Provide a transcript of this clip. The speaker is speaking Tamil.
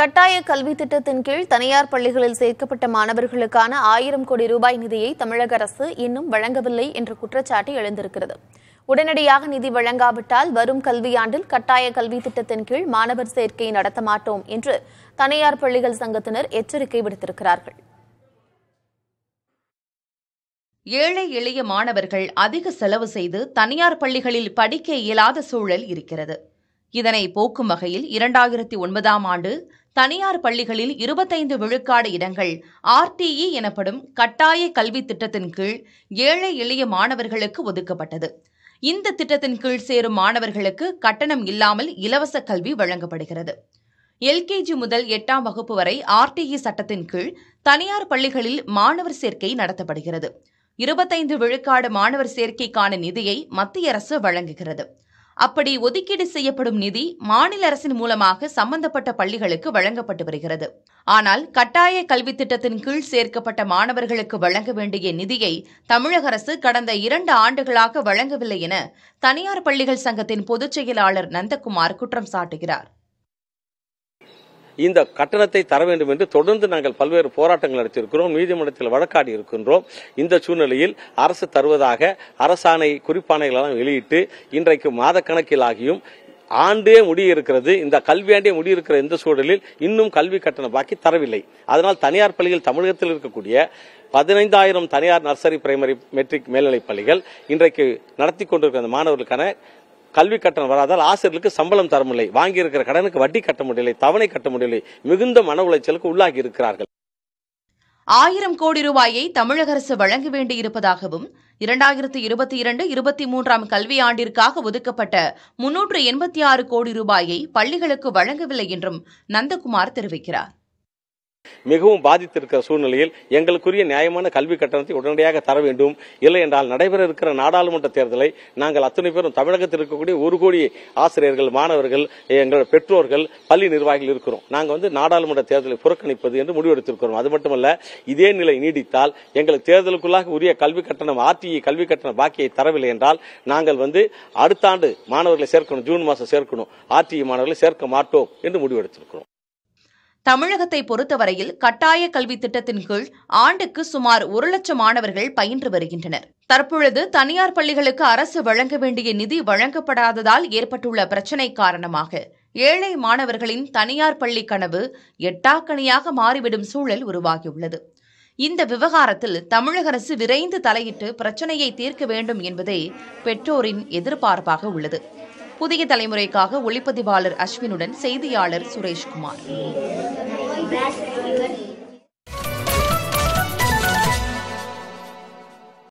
கட்டாய கல்வி திட்டத்தின் கீழ் தனியார் பள்ளிகளில் சேர்க்கப்பட்ட மாணவர்களுக்கான ஆயிரம் கோடி ரூபாய் நிதியை தமிழக அரசு இன்னும் வழங்கவில்லை என்ற குற்றச்சாட்டு எழுந்திருக்கிறது உடனடியாக நிதி வழங்காவிட்டால் வரும் கல்வியாண்டில் கட்டாய கல்வி திட்டத்தின் கீழ் மாணவர் சேர்க்கை நடத்த மாட்டோம் என்று தனியார் பள்ளிகள் சங்கத்தினர் எச்சரிக்கை விடுத்திருக்கிறார்கள் ஏழை எளிய மாணவர்கள் அதிக செலவு செய்து தனியார் பள்ளிகளில் படிக்க இயலாத சூழல் இருக்கிறது இதனை போக்கும் வகையில் இரண்டாயிரத்தி ஒன்பதாம் ஆண்டு தனியார் பள்ளிகளில் இருபத்தைந்து விழுக்காடு இடங்கள் ஆர்டிஇ எனப்படும் கட்டாய கல்வி திட்டத்தின் கீழ் ஏழை எளிய மாணவர்களுக்கு ஒதுக்கப்பட்டது இந்த திட்டத்தின் கீழ் சேரும் மாணவர்களுக்கு கட்டணம் இல்லாமல் இலவச கல்வி வழங்கப்படுகிறது எல்கேஜி முதல் எட்டாம் வகுப்பு வரை ஆர்டிஇ சட்டத்தின் கீழ் தனியார் பள்ளிகளில் மாணவர் சேர்க்கை நடத்தப்படுகிறது இருபத்தைந்து விழுக்காடு மாணவர் சேர்க்கைக்கான நிதியை மத்திய அரசு வழங்குகிறது அப்படி ஒதுக்கீடு செய்யப்படும் நிதி மாநில அரசின் மூலமாக சம்பந்தப்பட்ட பள்ளிகளுக்கு வழங்கப்பட்டு வருகிறது ஆனால் கட்டாய கல்வி திட்டத்தின் கீழ் சேர்க்கப்பட்ட மாணவர்களுக்கு வழங்க வேண்டிய நிதியை தமிழக அரசு கடந்த இரண்டு ஆண்டுகளாக வழங்கவில்லை என தனியார் பள்ளிகள் சங்கத்தின் பொதுச் செயலாளர் நந்தகுமார் குற்றம் சாட்டுகிறார் இந்த கட்டணத்தை தர வேண்டும் என்று தொடர்ந்து நாங்கள் பல்வேறு போராட்டங்கள் நடத்தியிருக்கிறோம் நீதிமன்றத்தில் வழக்காடி இருக்கின்றோம் இந்த சூழ்நிலையில் அரசு தருவதாக அரசாணை குறிப்பாணைகளெல்லாம் வெளியிட்டு இன்றைக்கு மாத ஆகியும் ஆண்டே முடியிருக்கிறது இந்த கல்வியாண்டே முடியிருக்கிற இந்த சூழலில் இன்னும் கல்வி கட்டணம் பாக்கி தரவில்லை அதனால் தனியார் பள்ளிகள் தமிழகத்தில் இருக்கக்கூடிய பதினைந்தாயிரம் தனியார் நர்சரி பிரைமரி மெட்ரிக் மேல்நிலைப் பள்ளிகள் இன்றைக்கு நடத்தி கொண்டிருக்கிற மாணவர்களுக்கான கல்வி கட்டணம் வராதால் ஆசிரியர்களுக்கு சம்பளம் தர முடியலை வாங்கியிருக்கிற கடனுக்கு வட்டி கட்ட முடியலை தவணை கட்ட முடியலை மிகுந்த மன உளைச்சலுக்கு உள்ளாகி இருக்கிறார்கள் ஆயிரம் கோடி ரூபாயை தமிழக அரசு வழங்க வேண்டியிருப்பதாகவும் இரண்டாயிரத்து இருபத்தி இரண்டு இருபத்தி மூன்றாம் கல்வியாண்டிற்காக ஒதுக்கப்பட்ட முன்னூற்று எண்பத்தி ஆறு கோடி ரூபாயை பள்ளிகளுக்கு வழங்கவில்லை என்றும் நந்தகுமார் தெரிவிக்கிறார் மிகவும் பாதித்திருக்கிற சூழ்நிலையில் எங்களுக்குரிய நியாயமான கல்வி கட்டணத்தை உடனடியாக தர வேண்டும் இல்லை என்றால் நடைபெற இருக்கிற நாடாளுமன்ற தேர்தலை நாங்கள் அத்தனை பேரும் தமிழகத்தில் இருக்கக்கூடிய ஒரு கோடி ஆசிரியர்கள் மாணவர்கள் எங்கள் பெற்றோர்கள் பள்ளி நிர்வாகிகள் இருக்கிறோம் நாங்கள் வந்து நாடாளுமன்ற தேர்தலை புறக்கணிப்பது என்று முடிவெடுத்திருக்கிறோம் அது மட்டுமல்ல இதே நிலை நீடித்தால் எங்களுக்கு தேர்தலுக்குள்ளாக உரிய கல்வி கட்டணம் ஆர்டிஇ கல்வி கட்டண பாக்கியை தரவில்லை என்றால் நாங்கள் வந்து அடுத்த ஆண்டு மாணவர்களை சேர்க்கணும் ஜூன் மாதம் சேர்க்கணும் ஆர்டிஇ மாணவர்களை சேர்க்க மாட்டோம் என்று முடிவெடுத்திருக்கிறோம் தமிழகத்தை பொறுத்தவரையில் கட்டாய கல்வி திட்டத்தின் கீழ் ஆண்டுக்கு சுமார் ஒரு லட்சம் மாணவர்கள் பயின்று வருகின்றனர் தற்பொழுது தனியார் பள்ளிகளுக்கு அரசு வழங்க வேண்டிய நிதி வழங்கப்படாததால் ஏற்பட்டுள்ள பிரச்சினை காரணமாக ஏழை மாணவர்களின் தனியார் பள்ளி கனவு எட்டாக்கணியாக மாறிவிடும் சூழல் உருவாகியுள்ளது இந்த விவகாரத்தில் தமிழக அரசு விரைந்து தலையிட்டு பிரச்சனையை தீர்க்க வேண்டும் என்பதே பெற்றோரின் எதிர்பார்ப்பாக உள்ளது புதிய தலைமுறைக்காக ஒளிப்பதிவாளர் அஸ்வினுடன் செய்தியாளர் சுரேஷ்குமார்